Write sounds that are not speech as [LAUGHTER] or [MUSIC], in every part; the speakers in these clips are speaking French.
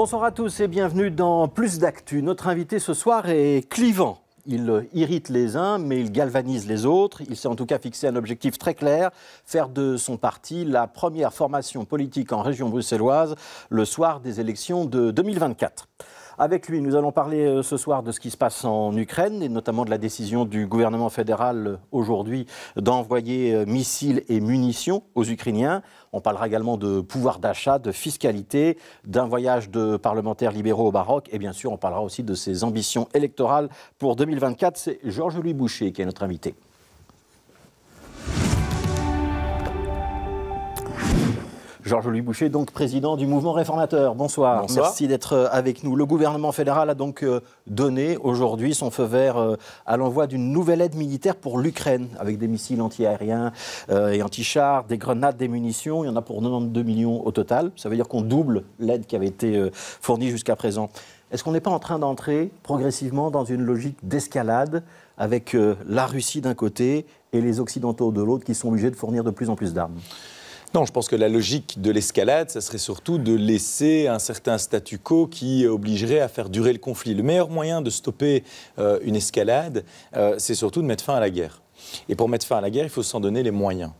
Bonsoir à tous et bienvenue dans Plus d'actu. Notre invité ce soir est clivant. Il irrite les uns, mais il galvanise les autres. Il s'est en tout cas fixé un objectif très clair, faire de son parti la première formation politique en région bruxelloise le soir des élections de 2024. Avec lui, nous allons parler euh, ce soir de ce qui se passe en Ukraine et notamment de la décision du gouvernement fédéral euh, aujourd'hui d'envoyer euh, missiles et munitions aux Ukrainiens. On parlera également de pouvoir d'achat, de fiscalité, d'un voyage de parlementaires libéraux au Maroc et bien sûr on parlera aussi de ses ambitions électorales pour 2024. C'est Georges-Louis Boucher qui est notre invité. Georges-Louis Boucher, donc président du mouvement réformateur. Bonsoir. Merci d'être euh, avec nous. Le gouvernement fédéral a donc euh, donné aujourd'hui son feu vert euh, à l'envoi d'une nouvelle aide militaire pour l'Ukraine, avec des missiles antiaériens et anti-chars, des grenades, des munitions. Il y en a pour 92 millions au total. Ça veut dire qu'on double l'aide qui avait été fournie jusqu'à présent. Est-ce qu'on n'est pas en train d'entrer progressivement dans une logique d'escalade avec la Russie d'un côté et les Occidentaux de l'autre qui sont obligés de fournir de plus en plus d'armes non, je pense que la logique de l'escalade, ça serait surtout de laisser un certain statu quo qui obligerait à faire durer le conflit. Le meilleur moyen de stopper euh, une escalade, euh, c'est surtout de mettre fin à la guerre. Et pour mettre fin à la guerre, il faut s'en donner les moyens.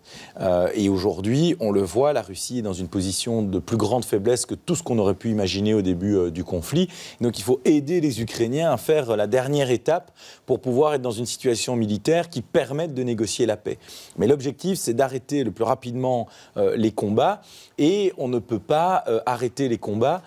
Euh, et aujourd'hui, on le voit, la Russie est dans une position de plus grande faiblesse que tout ce qu'on aurait pu imaginer au début euh, du conflit. Donc il faut aider les Ukrainiens à faire la dernière étape pour pouvoir être dans une situation militaire qui permette de négocier la paix. Mais l'objectif, c'est d'arrêter le plus rapidement euh, les combats. Et on ne peut pas arrêter les combats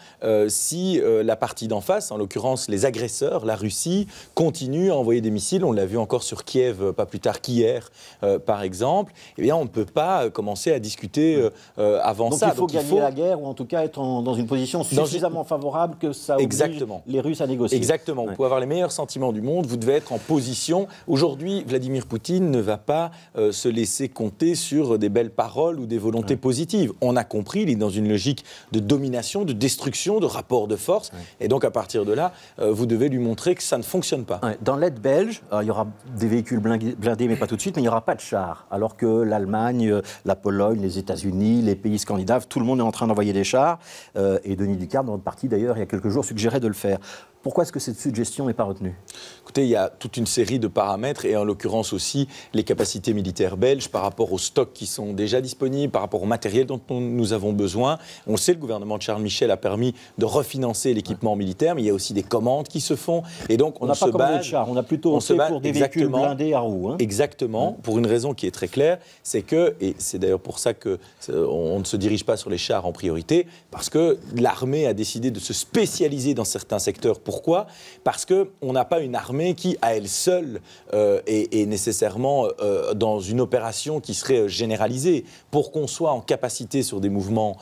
si la partie d'en face, en l'occurrence les agresseurs, la Russie, continue à envoyer des missiles. On l'a vu encore sur Kiev pas plus tard hier qu'hier, euh, par exemple, eh bien, on ne peut pas euh, commencer à discuter euh, avant Donc, ça. Il faut gagner la guerre ou en tout cas être dans une position suffisamment favorable que ça oblige Exactement. les Russes à négocier. Exactement. Vous pouvez avoir les meilleurs sentiments du monde, vous devez être en position. Aujourd'hui, Vladimir Poutine ne va pas se laisser compter sur des belles paroles ou des volontés positives. On a compris, il est dans une logique de domination, de destruction, de rapport de force. Et donc, à partir de là, vous devez lui montrer que ça ne fonctionne pas. Dans l'aide belge, il y aura des véhicules blindés mais pas tout de suite, mais il n'y aura pas de chars. Alors que l'Allemagne, euh, la Pologne, les États-Unis, les pays scandinaves, tout le monde est en train d'envoyer des chars. Euh, et Denis Ducard, dans notre parti d'ailleurs, il y a quelques jours, suggérait de le faire. Pourquoi est-ce que cette suggestion n'est pas retenue Écoutez, il y a toute une série de paramètres et en l'occurrence aussi les capacités militaires belges par rapport aux stocks qui sont déjà disponibles, par rapport au matériel dont nous avons besoin. On sait, le gouvernement de Charles Michel a permis de refinancer l'équipement militaire, mais il y a aussi des commandes qui se font. Et donc on, on a se base, on a plutôt on se pour des véhicules blindés à roues. Hein. Exactement, pour une raison qui est très claire, c'est que et c'est d'ailleurs pour ça que euh, on ne se dirige pas sur les chars en priorité, parce que l'armée a décidé de se spécialiser dans certains secteurs pour pourquoi Parce qu'on n'a pas une armée qui, à elle seule, euh, est, nécessairement euh, dans une opération qui serait euh, généralisée. Pour qu'on soit en capacité sur des mouvements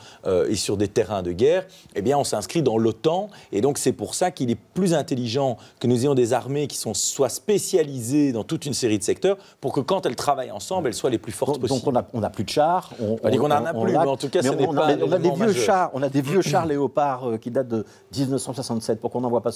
et sur des terrains de guerre, eh bien, on s'inscrit dans l'OTAN. Et donc, c'est pour ça qu'il est plus intelligent que nous ayons des armées qui sont, soient spécialisées dans toute une série de secteurs pour que quand elles travaillent ensemble, elles soient les plus fortes possibles. Donc, on n'a plus de chars. On, on, a plus, mais en tout cas, On a, des vieux chars, on a des vieux chars [COUGHS] Léopard qui datent de 1967. pour qu'on n'envoie pas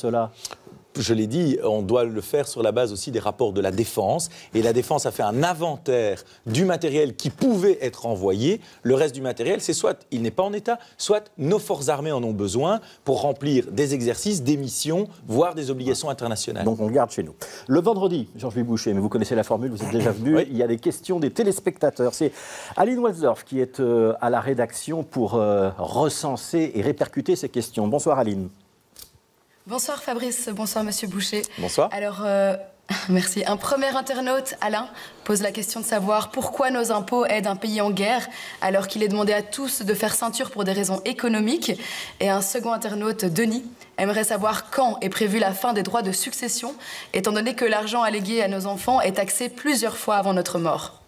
je l'ai dit, on doit le faire sur la base aussi des rapports de la défense. Et la défense a fait un inventaire du matériel qui pouvait être envoyé. Le reste du matériel, c'est soit il n'est pas en état, soit nos forces armées en ont besoin pour remplir des exercices, des missions, voire des obligations internationales. Donc on garde chez nous. Le vendredi, Georges-Louis Boucher, mais vous connaissez la formule, vous êtes déjà venu, il y a des questions des téléspectateurs. C'est Aline Walzorf qui est euh, à la rédaction pour euh, recenser et répercuter ces questions. Bonsoir Aline. Bonsoir Fabrice, bonsoir Monsieur Boucher. Bonsoir. Alors, euh, [LAUGHS] merci. Un premier internaute, Alain, pose la question de savoir pourquoi nos impôts aident un pays en guerre alors qu'il est demandé à tous de faire ceinture pour des raisons économiques. Et un second internaute, Denis, aimerait savoir quand est prévue la fin des droits de succession, étant donné que l'argent allégué à nos enfants est taxé plusieurs fois avant notre mort.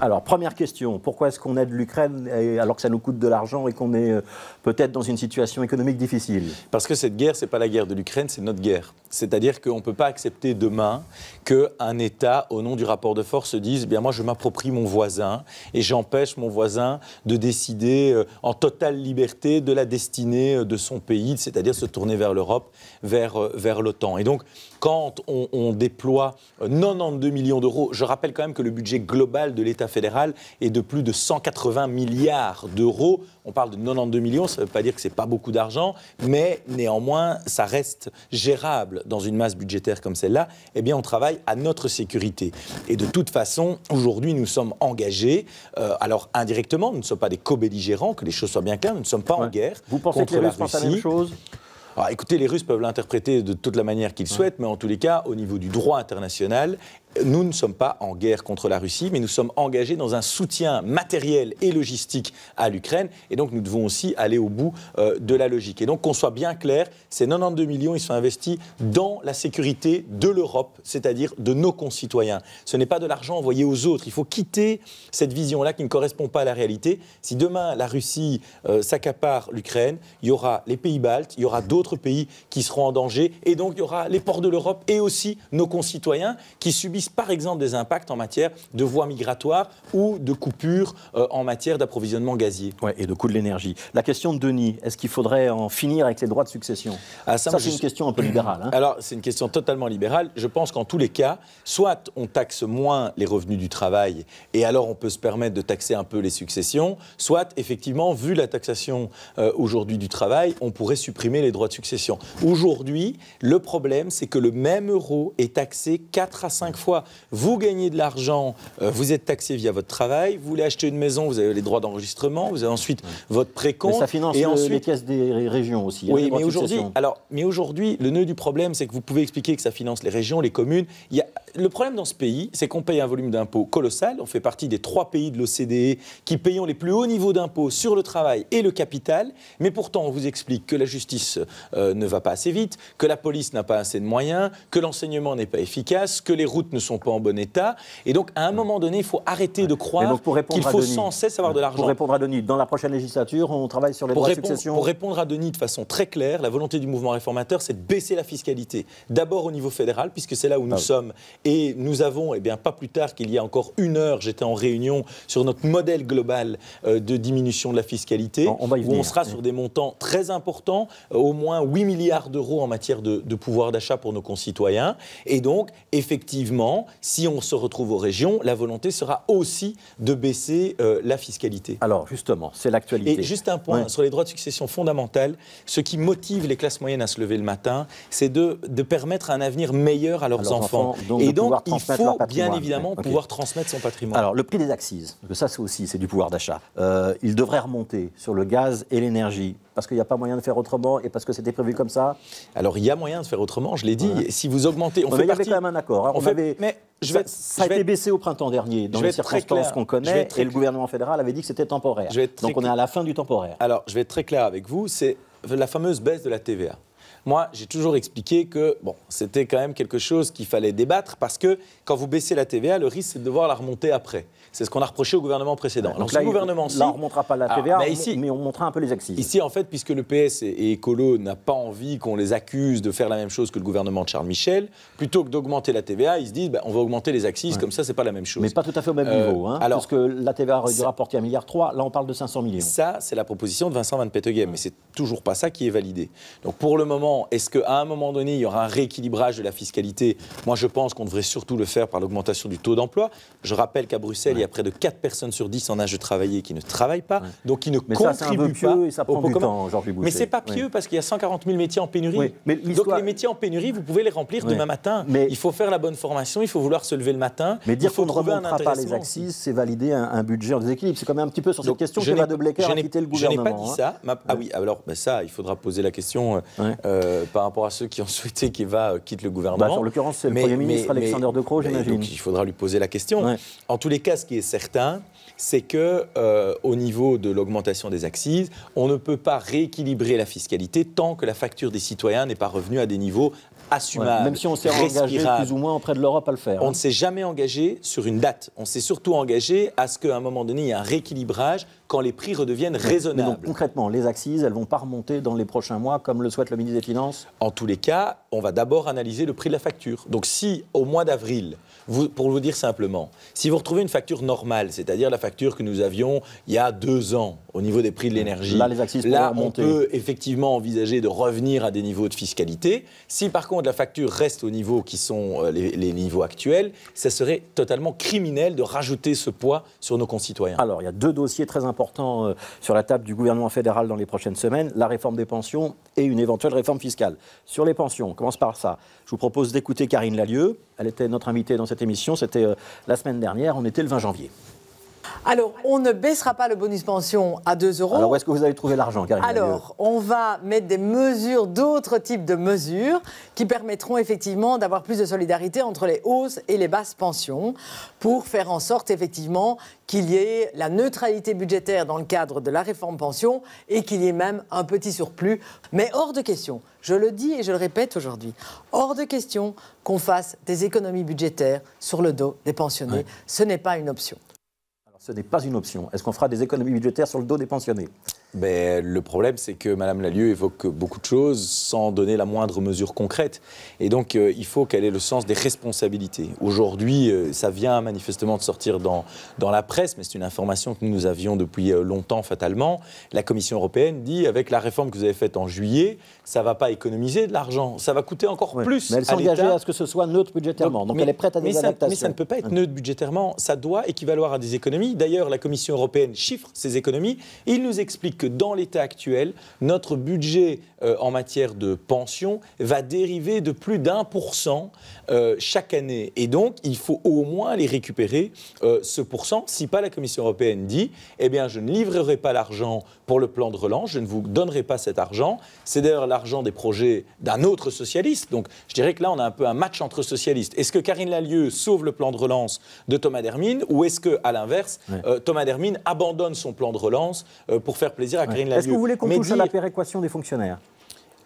Alors, première question, pourquoi est-ce qu'on aide l'Ukraine alors que ça nous coûte de l'argent et qu'on est euh, peut-être dans une situation économique difficile Parce que cette guerre, ce n'est pas la guerre de l'Ukraine, c'est notre guerre. C'est-à-dire qu'on ne peut pas accepter demain qu'un État, au nom du rapport de force, se dise eh bien, moi, je m'approprie mon voisin et j'empêche mon voisin de décider euh, en totale liberté de la destinée euh, de son pays, c'est-à-dire se tourner vers l'Europe, vers, vers l'OTAN. Et donc, quand on, déploie 92 euh, millions d'euros, je rappelle quand même que le budget global de l'État fédéral est de plus de 180 milliards d'euros. On parle de 92 millions, ça ne veut pas dire que c'est pas beaucoup d'argent, mais néanmoins, ça reste gérable dans une masse budgétaire comme celle-là. Eh bien, on travaille à notre sécurité. Et de toute façon, aujourd'hui, nous sommes engagés, euh, alors indirectement, nous ne sommes pas des co-belligérants, que les choses soient bien claires, nous ne sommes pas en guerre. Vous pensez que les Russes la même chose écoutez, les Russes peuvent l'interpréter de toute la manière qu'ils souhaitent, mais en tous les cas, au niveau du droit international, nous ne sommes pas en guerre contre la Russie, mais nous sommes engagés dans un soutien matériel et logistique à l'Ukraine. Et donc, nous devons aussi aller au bout euh, de la logique. Et donc, qu'on soit bien clair, ces 92 millions, ils sont investis dans la sécurité de l'Europe, c'est-à-dire de nos concitoyens. Ce n'est pas de l'argent envoyé aux autres. Il faut quitter cette vision-là qui ne correspond pas à la réalité. Si demain, la Russie euh, s'accapare l'Ukraine, il y aura les pays baltes, il y aura d'autres pays qui seront en danger. Et donc, il y aura les ports de l'Europe et aussi nos concitoyens qui subissent par exemple des impacts en matière de voies migratoires ou de coupures euh, en matière d'approvisionnement gazier. Ouais, et de coût de l'énergie. La question de Denis, est-ce qu'il faudrait en finir avec les droits de succession ah, Ça, c'est une question un peu libérale. Hein. Alors, c'est une question totalement libérale. Je pense qu'en tous les cas, soit on taxe moins les revenus du travail et alors on peut se permettre de taxer un peu les successions, soit effectivement, vu la taxation euh, aujourd'hui du travail, on pourrait supprimer les droits de succession. Aujourd'hui, le problème, c'est que le même euro est taxé 4 à 5 fois vous gagnez de l'argent, euh, vous êtes taxé via votre travail, vous voulez acheter une maison, vous avez les droits d'enregistrement, vous avez ensuite votre précompte. Mais ça finance et ensuite... les caisses des régions aussi. Hein, oui, mais aujourd'hui, alors, mais aujourd'hui, le nœud du problème, c'est que vous pouvez expliquer que ça finance les régions, les communes. Il y a... Le problème dans ce pays, c'est qu'on paye un volume d'impôts colossal. On fait partie des trois pays de l'OCDE qui payons les plus hauts niveaux d'impôts sur le travail et le capital. Mais pourtant, on vous explique que la justice euh, ne va pas assez vite, que la police n'a pas assez de moyens, que l'enseignement n'est pas efficace, que les routes ne ne sont pas en bon état. Et donc, à un moment donné, il faut arrêter de croire qu'il faut sans cesse avoir de l'argent. Pour répondre à Denis, dans la prochaine législature, on travaille sur les pour droits de succession. Pour répondre à Denis de façon très claire, la volonté du mouvement réformateur, c'est de baisser la fiscalité. D'abord au niveau fédéral, puisque c'est là où nous ah sommes. Et nous avons, et eh bien, pas plus tard qu'il y a encore une heure, j'étais en réunion sur notre modèle global euh, de diminution de la fiscalité, on va où on sera sur des montants très importants, euh, au moins 8 milliards d'euros en matière de pouvoir d'achat pour nos concitoyens. Et donc, effectivement, si on se retrouve aux régions, la volonté sera aussi de baisser euh, la fiscalité. Alors, justement, c'est l'actualité. Et juste un point sur les droits de succession fondamentaux ce qui motive les classes moyennes à se lever le matin, c'est de, permettre un avenir meilleur à leurs, enfants. Et donc, il faut bien évidemment pouvoir transmettre son patrimoine. Alors, le prix des axes, ça, c'est aussi c'est du pouvoir d'achat, euh, il devrait remonter sur le gaz et l'énergie parce qu'il n'y a pas moyen de faire autrement et parce que c'était prévu comme ça Alors il y a moyen de faire autrement, je l'ai dit. Si vous augmentez, on, fait Il avait quand même un accord. Hein. Mais ça, a été baissé au printemps dernier dans les circonstances qu'on connaît et le gouvernement fédéral avait dit que c'était temporaire. Donc on est à la fin du temporaire. Alors je vais être très clair avec vous, c'est la fameuse baisse de la TVA moi, j'ai toujours expliqué que bon, c'était quand même quelque chose qu'il fallait débattre parce que quand vous baissez la TVA, le risque, c'est de devoir la remonter après. C'est ce qu'on a reproché au gouvernement précédent. Alors, Donc ce gouvernement là, on ne remontera pas la ah, TVA, mais, ici, mais on montera un peu les axes. Ici, en fait, puisque le PS et, Écolo n'a pas envie qu'on les accuse de faire la même chose que le gouvernement de Charles Michel, plutôt que d'augmenter la TVA, ils se disent bah, on va augmenter les axes, comme ça, c'est pas la même chose. Mais pas tout à fait au même euh, niveau. Hein, alors, parce que la TVA aurait dû rapporter 1,3 milliard, là, on parle de 500 millions. Ça, c'est la proposition de Vincent Van Peteghem, mais c'est toujours pas ça qui est validé. Donc pour le moment, est-ce qu'à un moment donné, il y aura un rééquilibrage de la fiscalité Moi, je pense qu'on devrait surtout le faire par l'augmentation du taux d'emploi. Je rappelle qu'à Bruxelles, il y a près de 4 personnes sur 10 en âge de travailler qui ne travaillent pas, donc qui ne mais contribuent pas. Et ça prend mais c'est pas pieux parce qu'il y a 140 000 métiers en pénurie. donc les métiers en pénurie, vous pouvez les remplir demain matin. Mais il faut faire la bonne formation, il faut vouloir se lever le matin. Mais dire qu'on ne remontera pas les axes, c'est valider un, budget en déséquilibre. C'est quand même un petit peu sur cette question que va de Blecker a le gouvernement. Je n'ai pas dit hein. ça. Ah oui, alors ben ça, il faudra poser la question. Euh, euh, euh, par rapport à ceux qui ont [LAUGHS] souhaité qu'il va euh, quitte le gouvernement. Bah, en l'occurrence, c'est le Premier ministre Alexandre De Croo, j'imagine. il faudra lui poser la question. En tous les cas, ce qui est certain, c'est que euh, au niveau de l'augmentation des axes, on ne peut pas rééquilibrer la fiscalité tant que la facture des citoyens n'est pas revenue à des niveaux assumables. même si on s'est engagé plus ou moins auprès de l'Europe à le faire. On hein. ne s'est jamais engagé sur une date. On s'est surtout engagé à ce qu'à un moment donné, il y ait un rééquilibrage quand les prix redeviennent raisonnables. concrètement, les axes, elles vont pas remonter dans les prochains mois comme le souhaite le ministre des Finances En tous les cas, on va d'abord analyser le prix de la facture. Donc si au mois d'avril, pour vous dire simplement, si vous retrouvez une facture normale, c'est-à-dire la facture que nous avions il y a deux ans au niveau des prix de l'énergie, là, les axes là on peut effectivement envisager de revenir à des niveaux de fiscalité. Si par contre la facture reste au niveau qui sont euh, les, les niveaux actuels, ça serait totalement criminel de rajouter ce poids sur nos concitoyens. Alors il y a deux dossiers très importants portant euh, sur la table du gouvernement fédéral dans les prochaines semaines, la réforme des pensions et une éventuelle réforme fiscale. Sur les pensions, on commence par ça. Je vous propose d'écouter Karine Lalieu. Elle était notre invitée dans cette émission, c'était euh, la semaine dernière, on était le 20 janvier. Alors, on ne baissera pas le bonus pension à 2 euros. Alors, où est-ce que vous allez trouver l'argent, Alors, on va mettre des mesures, d'autres types de mesures, qui permettront effectivement d'avoir plus de solidarité entre les hausses et les basses pensions, pour faire en sorte effectivement qu'il y ait la neutralité budgétaire dans le cadre de la réforme pension et qu'il y ait même un petit surplus. Mais hors de question, je le dis et je le répète aujourd'hui, hors de question qu'on fasse des économies budgétaires sur le dos des pensionnés. Ce n'est pas une option. Ce n'est pas une option. Est-ce qu'on fera des économies budgétaires sur le dos des pensionnés le problème, c'est que Mme Lalieu évoque beaucoup de choses sans donner la moindre mesure concrète. Et donc, euh, il faut qu'elle ait le sens des responsabilités. Aujourd'hui, euh, ça vient manifestement de sortir dans, dans la presse, mais c'est une information que nous avions depuis euh, longtemps, fatalement. La Commission européenne dit, avec la réforme que vous avez faite en juillet, ça ne va pas économiser de l'argent, ça va coûter encore plus. Mais elle s'est à ce que ce soit neutre budgétairement, donc, elle est prête à des adaptations. Ça, mais ça ne peut pas être hein. neutre budgétairement, ça doit équivaloir à des économies. D'ailleurs, la Commission européenne chiffre ces économies. il nous explique que dans l'état actuel, notre budget euh, en matière de pension va dériver de plus d'un pour cent euh, chaque année. Et donc, il faut au moins aller récupérer euh, ce pourcent. Si pas la Commission européenne dit, eh bien, je ne livrerai pas l'argent pour le plan de relance, je ne vous donnerai pas cet argent. C'est d'ailleurs l'argent des projets d'un autre socialiste. Donc, je dirais que là, on a un peu un match entre socialistes. Est-ce que Karine Lallieu sauve le plan de relance de Thomas Dermine ou est-ce que, à l'inverse, euh, Thomas Dermine abandonne son plan de relance pour faire plaisir à Karine Lallieu Est-ce que vous voulez qu'on touche à la péréquation des fonctionnaires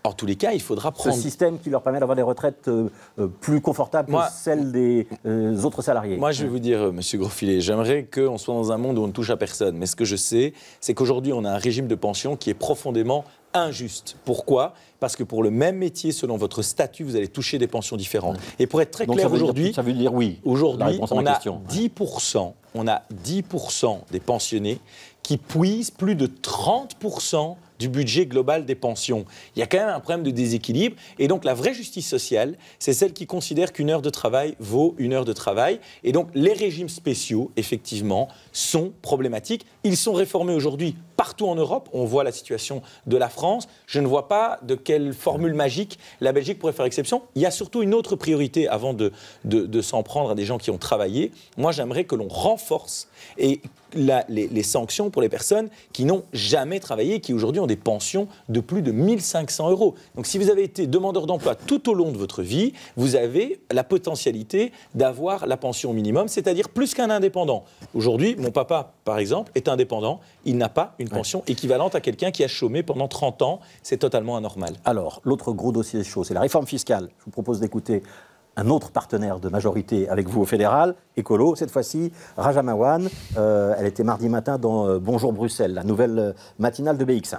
en tous les cas, il faudra prendre. Ce système qui leur permet d'avoir des retraites euh, euh, plus confortables que celles des euh, autres salariés. Moi, je vais vous dire, monsieur Grosfilet, j'aimerais qu'on soit dans un monde où on ne touche à personne. Mais ce que je sais, c'est qu'aujourd'hui, on a un régime de pension qui est profondément injuste. Pourquoi Parce que pour le même métier, selon votre statut, vous allez toucher des pensions différentes. Et pour être très clair aujourd'hui, ça veut dire oui. Aujourd'hui, on 10%, on a 10% des pensionnés qui puisent plus de 30% du budget global des pensions. Il y a quand même un problème de déséquilibre. Et donc la vraie justice sociale, c'est celle qui considère qu'une heure de travail vaut une heure de travail. Et donc les régimes spéciaux, effectivement, sont problématiques. Ils sont réformés aujourd'hui partout en Europe. On voit la situation de la France. Je ne vois pas de quelle formule magique la Belgique pourrait faire exception. Il y a surtout une autre priorité avant de, de, s'en prendre à des gens qui ont travaillé. Moi, j'aimerais que l'on renforce et les, sanctions pour les personnes qui n'ont jamais travaillé, qui aujourd'hui ont des pensions de plus de 1500 euros. Donc si vous avez été demandeur d'emploi tout au long de votre vie, vous avez la potentialité d'avoir la pension minimum, c'est-à-dire plus qu'un indépendant. Aujourd'hui, mon papa, par exemple, est indépendant, il n'a pas une pension équivalente à quelqu'un qui a chômé pendant 30 ans. C'est totalement anormal. Alors, l'autre gros dossier chaud, c'est la réforme fiscale. Je vous propose d'écouter un autre partenaire de majorité avec vous au fédéral, écolo, cette fois-ci Rajamawan. Euh, elle était mardi matin dans euh, Bonjour Bruxelles, la nouvelle euh, matinale de BX1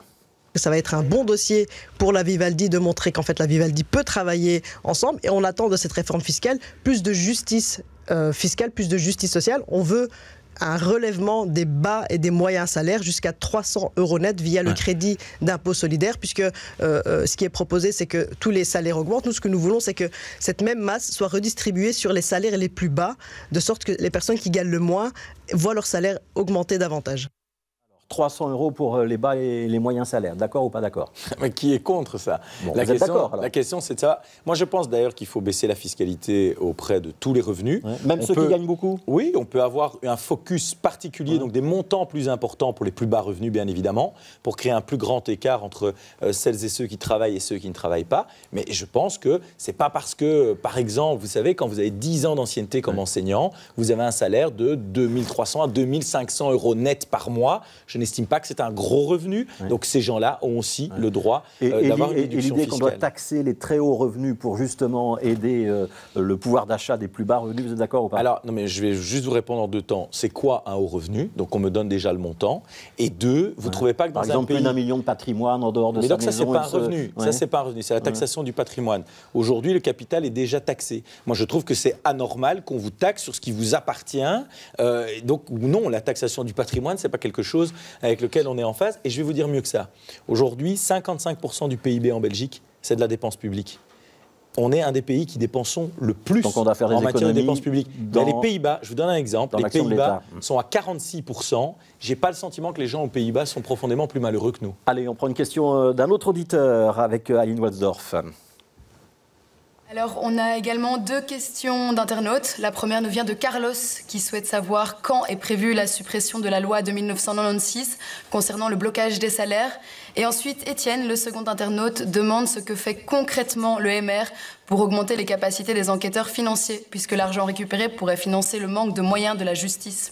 ça va être un bon dossier pour la Vivaldi de montrer qu'en fait la Vivaldi peut travailler ensemble et on attend de cette réforme fiscale plus de justice euh, fiscale, plus de justice sociale. On veut un relèvement des bas et des moyens salaires jusqu'à 300 euros net via le crédit d'impôt solidaire, puisque euh, euh, ce qui est proposé, c'est que tous les salaires augmentent. Nous, ce que nous voulons, c'est que cette même masse soit redistribuée sur les salaires les plus bas, de sorte que les personnes qui gagnent le moins voient leur salaire augmenter davantage. 300 euros pour euh, les bas et les moyens salaires. D'accord ou pas d'accord [LAUGHS] Mais qui est contre ça la, question, la question, c'est ça. Moi, je pense d'ailleurs qu'il faut baisser la fiscalité auprès de tous les revenus. Même ceux qui gagnent beaucoup Oui, on peut avoir un focus particulier, donc des montants plus importants pour les plus bas revenus, bien évidemment, pour créer un plus grand écart entre euh, celles et ceux qui travaillent et ceux qui ne travaillent pas. Mais je pense que c'est pas parce que, par exemple, vous savez, quand vous avez 10 ans d'ancienneté comme enseignant, vous avez un salaire de 2300 à 2500 euros net par mois. Je n'estime pas que c'est un gros revenu. Donc ces gens-là ont aussi le droit euh, d'avoir une déduction Et l'idée qu'on doit taxer les très hauts revenus pour justement aider euh, le pouvoir d'achat des plus bas revenus, vous êtes d'accord ou pas Alors, non, mais je vais juste vous répondre en deux temps. C'est quoi un haut revenu Donc on me donne déjà le montant. Et deux, vous ne trouvez pas que dans Par exemple, un d'un million de patrimoine en dehors de mais sa donc, Mais ça, ce n'est pas un revenu. Ça, c'est pas un revenu. C'est la taxation du patrimoine. Aujourd'hui, le capital est déjà taxé. Moi, je trouve que c'est anormal qu'on vous taxe sur ce qui vous appartient. Euh, donc non, la taxation du patrimoine, c'est pas quelque chose avec lequel on est en phase. Et je vais vous dire mieux que ça. Aujourd'hui, 55% du PIB en Belgique, c'est de la dépense publique on est un des pays qui dépensons le plus en matière de dépenses publiques. Dans... les Pays-Bas, je vous donne un exemple, les Pays-Bas sont à 46%. J'ai pas le sentiment que les gens aux Pays-Bas sont profondément plus malheureux que nous. Allez, on prend une question euh, d'un autre auditeur avec euh, Aline Walsdorf. Alors, on a également deux questions d'internautes. La première nous vient de Carlos, qui souhaite savoir quand est prévue la suppression de la loi de 1996 concernant le blocage des salaires. Et ensuite, Étienne, le second internaute, demande ce que fait concrètement le MR pour augmenter les capacités des enquêteurs financiers, puisque l'argent récupéré pourrait financer le manque de moyens de la justice.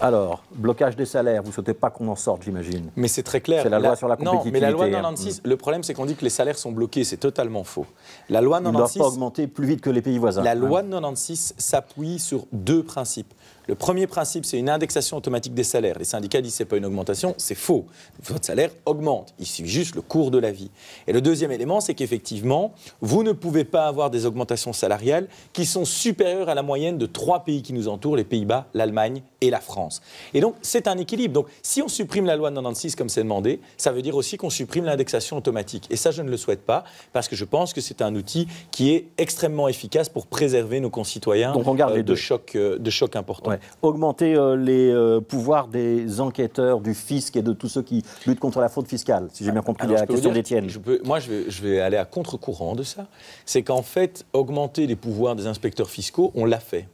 Alors, blocage des salaires, vous ne souhaitez pas qu'on en sorte, j'imagine. Mais c'est très clair. C'est la, loi sur la compétitivité. Non, mais la loi 96, hein. le problème c'est qu'on dit que les salaires sont bloqués, c'est totalement faux. La loi 96... Ils doivent pas augmenter plus vite que les pays voisins. La loi 96 s'appuie sur deux principes. Le premier principe, c'est une indexation automatique des salaires. Les syndicats disent c'est pas une augmentation, c'est faux. Votre salaire augmente, il suit juste le cours de la vie. Et le deuxième élément, c'est qu'effectivement, vous ne pouvez pas avoir des augmentations salariales qui sont supérieures à la moyenne de trois pays qui nous entourent, les Pays-Bas, l'Allemagne et la France. Et donc, c'est un équilibre. Donc, si on supprime la loi de 96 comme c'est demandé, ça veut dire aussi qu'on supprime l'indexation automatique. Et ça, je ne le souhaite pas, parce que je pense que c'est un outil qui est extrêmement efficace pour préserver nos concitoyens on euh, euh, de chocs importants. Augmenter euh, les euh, pouvoirs des enquêteurs, du fisc et de tous ceux qui luttent contre la fraude fiscale, si j'ai bien compris la question d'Étienne. Moi, je je vais aller à contre-courant de ça. C'est qu'en fait, augmenter les pouvoirs des inspecteurs fiscaux, on l'a fait.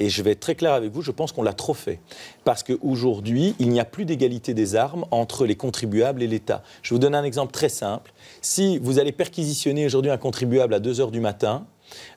Et je vais être très clair avec vous, je pense qu'on l'a trop fait. Parce qu'aujourd'hui, il n'y a plus d'égalité des armes entre les contribuables et l'État. Je vous donne un exemple très simple. Si vous allez perquisitionner aujourd'hui un contribuable à 2 h du matin,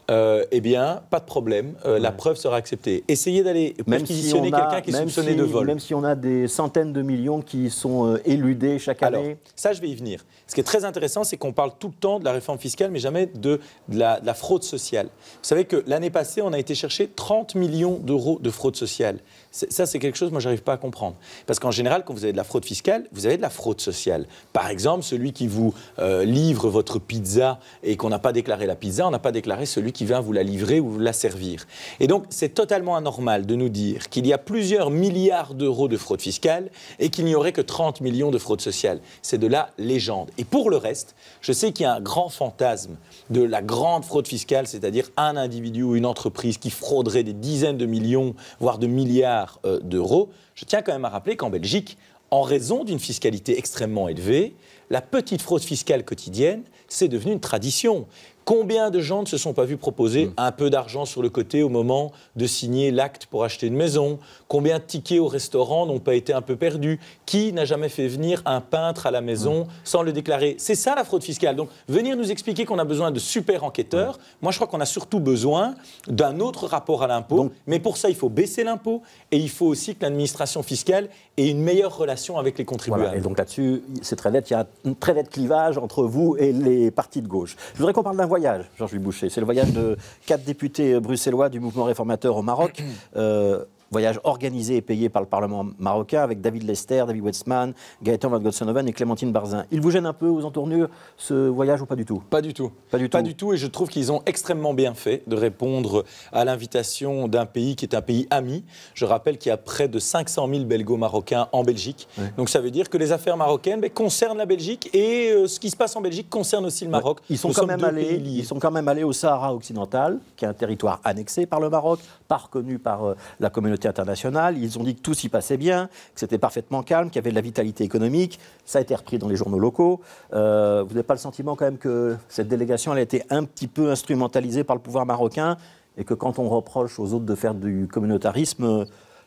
euh, eh bien, pas de problème, euh, la preuve sera acceptée. Essayez d'aller perquisitionner si quelqu'un qui est soupçonné de vol. Même si on a des centaines de millions qui sont euh, éludés chaque année. Alors, ça, je vais y venir. Ce qui est très intéressant, c'est qu'on parle tout le temps de la réforme fiscale, mais jamais de, la, fraude sociale. Vous savez que l'année passée, on a été chercher 30 millions d'euros de fraude sociale. Ça, c'est quelque chose, moi, j'arrive pas à comprendre. Parce qu'en général, quand vous avez de la fraude fiscale, vous avez de la fraude sociale. Par exemple, celui qui vous livre votre pizza et qu'on n'a pas déclaré la pizza, on n'a pas déclaré celui qui qui vient vous la livrer ou vous la servir. Et donc, c'est totalement anormal de nous dire qu'il y a plusieurs milliards d'euros de fraude fiscale et qu'il n'y aurait que 30 millions de fraude sociale. C'est de la légende. Et pour le reste, je sais qu'il y a un grand fantasme de la grande fraude fiscale, c'est-à-dire un individu ou une entreprise qui frauderait des dizaines de millions, voire de milliards euh, d'euros. Je tiens quand même à rappeler qu'en Belgique, en raison d'une fiscalité extrêmement élevée, la petite fraude fiscale quotidienne, c'est devenu une tradition. Combien de gens ne se sont pas vus proposer hmm. un peu d'argent sur le côté au moment de signer l'acte pour acheter une maison Combien de tickets au restaurant n'ont pas été un peu perdus Qui n'a jamais fait venir un peintre à la maison sans le déclarer C'est ça la fraude fiscale. Donc venir nous expliquer qu'on a besoin de super enquêteurs, moi je crois qu'on a surtout besoin d'un autre rapport à l'impôt. Mais pour ça, il faut baisser l'impôt et il faut aussi que l'administration fiscale ait une meilleure relation avec les contribuables. Et donc là-dessus, c'est très net, il y a un très net clivage entre vous et les partis de gauche. Je voudrais qu'on parle d'un voyage, Georges-Louis Boucher. C'est le voyage de quatre députés bruxellois du mouvement réformateur au Maroc. [CLEARS THROAT] Euh, Voyage organisé et payé par le Parlement marocain avec David Lester, David Wetzman, Gaëtan Van et Clémentine Barzin. Il vous gêne un peu aux entournures ce voyage ou pas du tout Pas du tout. Pas du tout. Pas du tout. Et je trouve qu'ils ont extrêmement bien fait de répondre à l'invitation d'un pays qui est un pays ami. Je rappelle qu'il y a près de 500 000 belgo-marocains en Belgique. Donc ça veut dire que les affaires marocaines ben, concernent la Belgique et euh, ce qui se passe en Belgique concerne aussi le Maroc. Ils sont, quand même allés, ils sont quand même allés au Sahara occidental, qui est un territoire annexé par le Maroc, pas reconnu par euh, la communauté internationale. Ils ont dit que tout s'y passait bien, que c'était parfaitement calme, qu'il y avait de la vitalité économique. Ça a été repris dans les journaux locaux. Euh, vous n'avez pas le sentiment quand même que cette délégation elle a été un petit peu instrumentalisée par le pouvoir marocain et que quand on reproche aux autres de faire du communautarisme,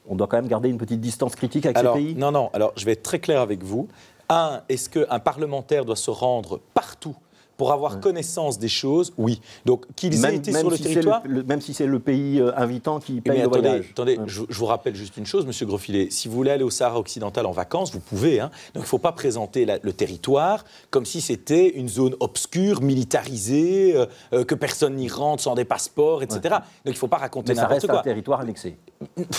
on doit quand même garder une petite distance critique avec ces pays Non, non, alors je vais être très clair avec vous. Un, est-ce qu'un parlementaire doit se rendre partout pour avoir connaissance des choses, oui. Donc qu'ils aient été sur le territoire. même si c'est le pays euh, invitant qui eh paye le attendez, voyage. Attendez, je, vous rappelle juste une chose, monsieur Grofilet. Si vous voulez aller au Sahara occidental en vacances, vous pouvez. Hein. Donc il ne faut pas présenter le territoire comme si c'était une zone obscure, militarisée, euh, euh, que personne n'y rentre sans des passeports, etc. Donc il ne faut pas raconter Ça reste un territoire annexé.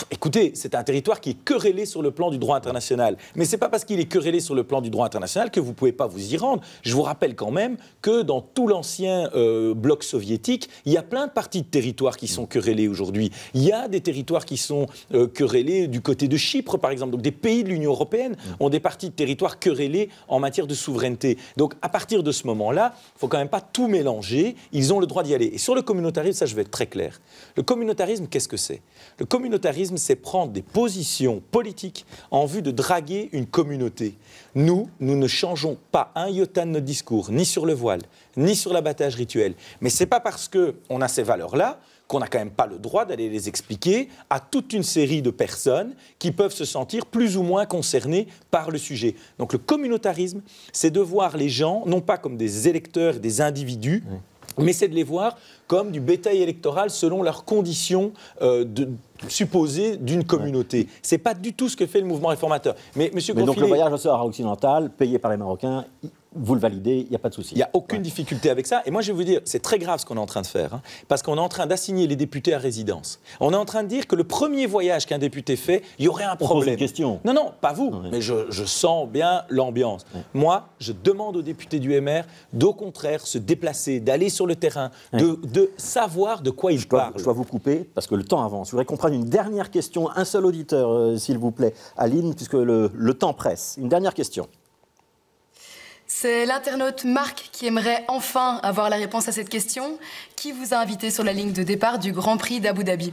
Écoutez, c'est un territoire qui est querellé sur le plan du droit international. Mais ce n'est pas parce qu'il est querellé sur le plan du droit international que vous ne pouvez pas vous y rendre. Je vous rappelle quand même que dans tout l'ancien euh, bloc soviétique, il y a plein de parties de territoires qui sont querellées aujourd'hui. Il y a des territoires qui sont euh, querellés du côté de Chypre, par exemple. Donc des pays de l'Union européenne mm. ont des parties de territoires querellées en matière de souveraineté. Donc à partir de ce moment-là, il ne faut quand même pas tout mélanger. Ils ont le droit d'y aller. Et sur le communautarisme, ça je vais être très clair. Le communautarisme, qu'est-ce que c'est communautarisme, c'est prendre des positions politiques en vue de draguer une communauté. Nous, nous ne changeons pas un iota de notre discours, ni sur le voile, ni sur l'abattage rituel. Mais c'est pas parce qu'on a ces valeurs-là qu'on n'a quand même pas le droit d'aller les expliquer à toute une série de personnes qui peuvent se sentir plus ou moins concernées par le sujet. Donc le communautarisme, c'est de voir les gens non pas comme des électeurs, des individus, mais c'est de les voir comme du bétail électoral selon leurs conditions euh, supposées d'une communauté. Ce n'est pas du tout ce que fait le mouvement réformateur. Mais, monsieur mais donc le voyage en Sahara occidental, payé par les Marocains, vous le validez, il n'y a pas de souci. Il n'y a aucune difficulté avec ça. Et moi, je vais vous dire, c'est très grave ce qu'on est en train de faire, hein, parce qu'on est en train d'assigner les députés à résidence. On est en train de dire que le premier voyage qu'un député fait, il y aurait un problème. Une question. Non, non, pas vous, mais je, sens bien l'ambiance. Moi, je demande aux députés du MR d'au contraire se déplacer, d'aller sur le terrain, de, savoir de quoi ils parlent. je dois vous couper, parce que le temps avance. Je voudrais qu'on prenne une dernière question, un seul auditeur, euh, s'il vous plaît, Aline, puisque le temps presse. Une dernière question. C'est l'internaute Marc qui aimerait enfin avoir la réponse à cette question. Qui vous a invité sur la ligne de départ du Grand Prix d'Abu Dhabi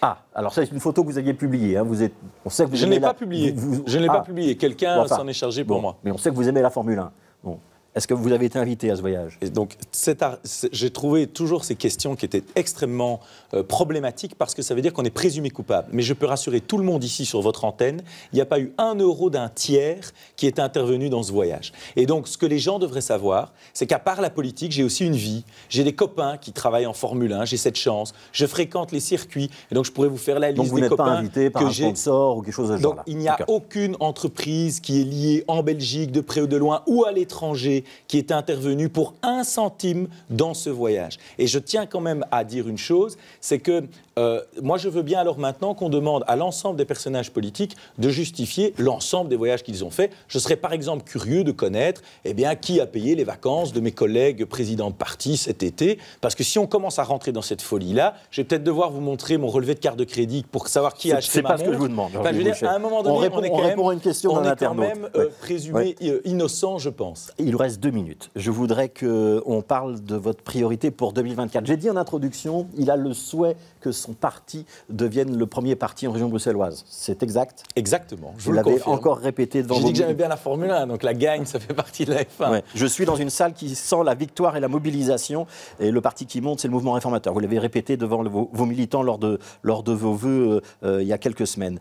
ah, alors ça, c'est une photo que vous aviez publiée. Hein. Vous êtes, on sait que vous je n'ai pas, publié. Je n'ai pas ah. publié. Quelqu'un s'en est chargé pour moi. Mais on sait que vous aimez la Formule 1. Est-ce que vous avez été invité à ce voyage Et Donc, j'ai trouvé toujours ces questions qui étaient extrêmement euh, problématiques parce que ça veut dire qu'on est présumé coupable. Mais je peux rassurer tout le monde ici sur votre antenne, il n'y a pas eu un euro d'un tiers qui est intervenu dans ce voyage. Et donc, ce que les gens devraient savoir, c'est qu'à part la politique, j'ai aussi une vie. J'ai des copains qui travaillent en Formule 1, j'ai cette chance. Je fréquente les circuits. Et donc, je pourrais vous faire la liste donc, des copains pas invité par que j'ai. ou quelque chose de ce Donc, il n'y a aucune entreprise qui est liée en Belgique, de près ou de loin, ou à l'étranger qui est intervenu pour un centime dans ce voyage. Et je tiens quand même à dire une chose, c'est que euh, moi je veux bien alors maintenant qu'on demande à l'ensemble des personnages politiques de justifier l'ensemble des voyages qu'ils ont faits. Je serais par exemple curieux de connaître eh bien, qui a payé les vacances de mes collègues présidents de parti cet été, parce que si on commence à rentrer dans cette folie-là, je vais peut-être devoir vous montrer mon relevé de carte de crédit pour savoir qui a acheté ma montre. C'est pas ce que je vous demande. je à un moment donné, on, répond, à une question on est quand même euh, présumé euh, innocent, je pense. Il reste deux minutes. Je voudrais qu'on parle de votre priorité pour 2024. J'ai dit en introduction, il a le souhait que son parti devienne le premier parti en région bruxelloise. C'est exact Exactement. Je vous l'avez encore répété devant vous. J'ai dit que j'aimais bien la Formule 1, donc la gagne, ça fait partie de la F1. Je suis dans une salle qui sent la victoire et la mobilisation. Et le parti qui monte, c'est le mouvement réformateur. Vous l'avez répété devant vos, militants lors de, lors de vos vœux euh, euh, il y a quelques semaines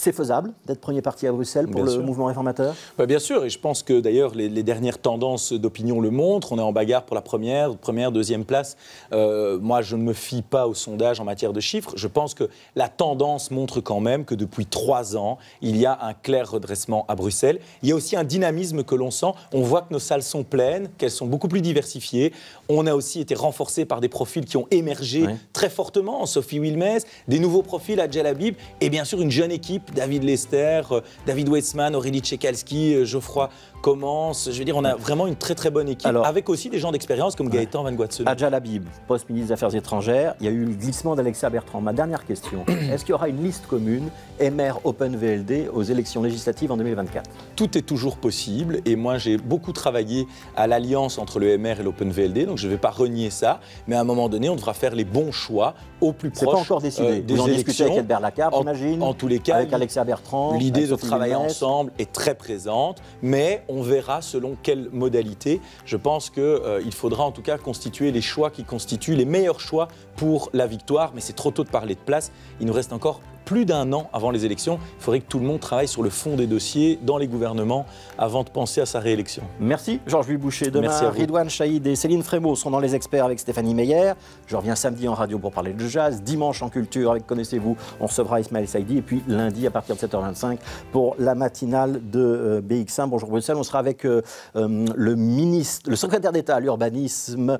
c'est faisable d'être premier parti à Bruxelles pour le mouvement réformateur bah, Bien sûr, et je pense que d'ailleurs les, dernières tendances d'opinion le montrent. On est en bagarre pour la première, première, deuxième place. Euh, moi, je ne me fie pas au sondage en matière de chiffres. Je pense que la tendance montre quand même que depuis trois ans, il y a un clair redressement à Bruxelles. Il y a aussi un dynamisme que l'on sent. On voit que nos salles sont pleines, qu'elles sont beaucoup plus diversifiées. On a aussi été renforcé par des profils qui ont émergé très fortement. Sophie Wilmès, des nouveaux profils à Djalabib, et bien sûr une jeune équipe David Lester, euh, David Weissman, Aurélie Tchekalski, euh, Geoffroy Commence. Je veux dire, on a vraiment une très très bonne équipe, avec aussi des gens d'expérience comme Gaëtan Van Guatsen. Adja Labib, post-ministre des Affaires étrangères, il y a eu le glissement d'Alexa Bertrand. Ma dernière question, [CLEARS THROAT] est-ce qu'il y aura une liste commune MR Open VLD aux élections législatives en 2024 Tout est toujours possible et moi j'ai beaucoup travaillé à l'alliance entre le MR et l'Open VLD, donc je ne vais pas renier ça, mais à un moment donné on devra faire les bons choix au plus proche. C'est pas encore décidé. Euh, des en avec j'imagine. En tous les cas, avec Bertrand. L'idée de travailler ensemble est très présente, mais on verra selon quelle modalité. Je pense qu'il euh, faudra en tout cas constituer les choix qui constituent les meilleurs choix pour la victoire, mais c'est trop tôt de parler de place. Il nous reste encore plus d'un an avant les élections. Il faudrait que tout le monde travaille sur le fond des dossiers dans les gouvernements avant de penser à sa réélection. Merci Georges-Louis Boucher. Demain, Merci Ridouane Chaïd et Céline Frémaux sont dans Les Experts avec Stéphanie Meyer. Je reviens samedi en radio pour parler de jazz. Dimanche en culture avec Connaissez-vous, on recevra Ismaël Saïdi. Et puis lundi à partir de 7h25 pour la matinale de euh, BX1. Bonjour Bruxelles. On sera avec euh, euh, le, ministre, le secrétaire d'État à l'urbanisme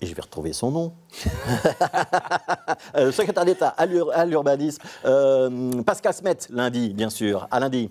et je vais retrouver son nom, [LAUGHS] euh, secrétaire d'État à l'urbanisme, euh, Pascal Smet, lundi, bien sûr, à lundi.